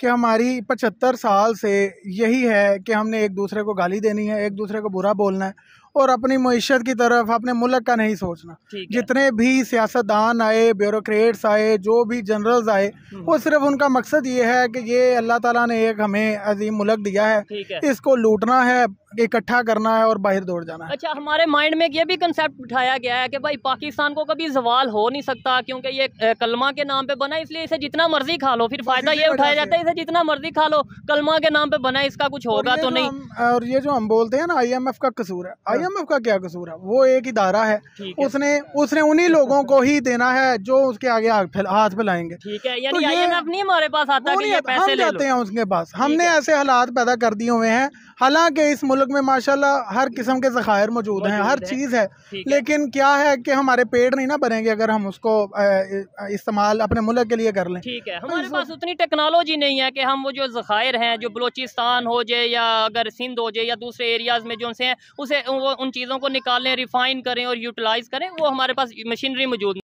कि हमारी पचहत्तर साल से यही है कि हमने एक दूसरे को गाली देनी है एक दूसरे को बुरा बोलना है और अपनी मीशत की तरफ अपने मुल्क का नहीं सोचना जितने भी सियासतदान आए ब्यूरोट्स आए जो भी जनरल्स आए हम्म। वो सिर्फ उनका मकसद ये है कि ये अल्लाह ताला ने एक हमें अजीम मुल्क दिया है, है। इसको लूटना है इकट्ठा करना है और बाहर दौड़ जाना है अच्छा हमारे माइंड में ये भी कंसेप्ट उठाया गया है कि भाई पाकिस्तान को कभी जवाल हो नहीं सकता क्योंकि ये कलमा के नाम पे बना इसलिए इसे जितना मर्जी खा लो फिर फायदा ये उठाया जाता है इसे जितना मर्जी खा लो कलमा के नाम पे बना इसका कुछ होगा तो नहीं और ये जो हम बोलते हैं ना आई का कसूर है आई हाँ। निगम का क्या कसूर है वो एक इदारा है उसने उसने उन्हीं लोगों को ही देना है जो उसके आगे हाथ फैलाएंगे ठीक है यानी तो ये पास आता है ये पैसे हम जाते हैं उसके पास हमने ऐसे हालात पैदा कर दिए हुए हैं हालांकि इस मुल्क में माशाल्लाह हर किस्म के जखायर मौजूद हैं हर चीज़ है लेकिन क्या है कि हमारे पेड़ नहीं ना बनेंगे अगर हम उसको इस्तेमाल अपने मुल्क के लिए कर लें ठीक है हमारे तो पास उतनी टेक्नोलॉजी नहीं है कि हम वो जो जखायर हैं जो बलोचिस्तान हो जाए या अगर सिंध हो जाए या दूसरे एरियाज में जो उनसे हैं उसे वो उन चीज़ों को निकालें रिफाइन करें और यूटिलाइज़ करें वो हमारे पास मशीनरी मौजूद